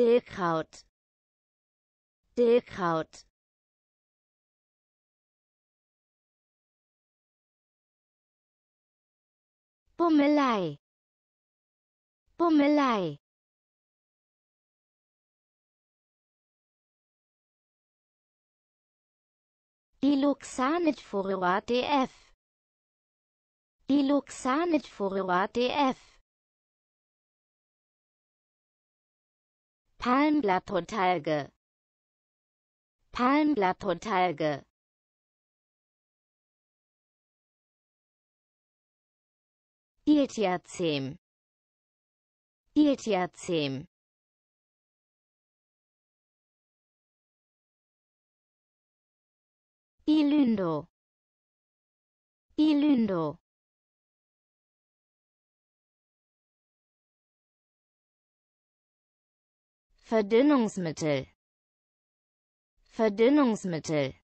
Dillkraut Dillkraut Bummelei Bummelei Die Diluxanid Furua DF Die Diluxanid Furua DF Palmblatt und Alge. Palmblatt und Alge. Diltiazem. Diltiazem. Ilyndo. Ilyndo. Verdünnungsmittel Verdünnungsmittel